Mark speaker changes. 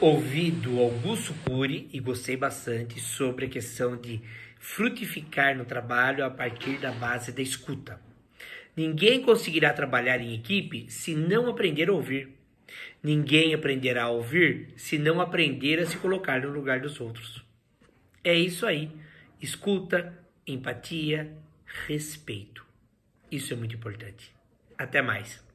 Speaker 1: Ouvi do Augusto Cury e gostei bastante sobre a questão de frutificar no trabalho a partir da base da escuta. Ninguém conseguirá trabalhar em equipe se não aprender a ouvir. Ninguém aprenderá a ouvir se não aprender a se colocar no lugar dos outros. É isso aí. Escuta, empatia, respeito. Isso é muito importante.
Speaker 2: Até mais.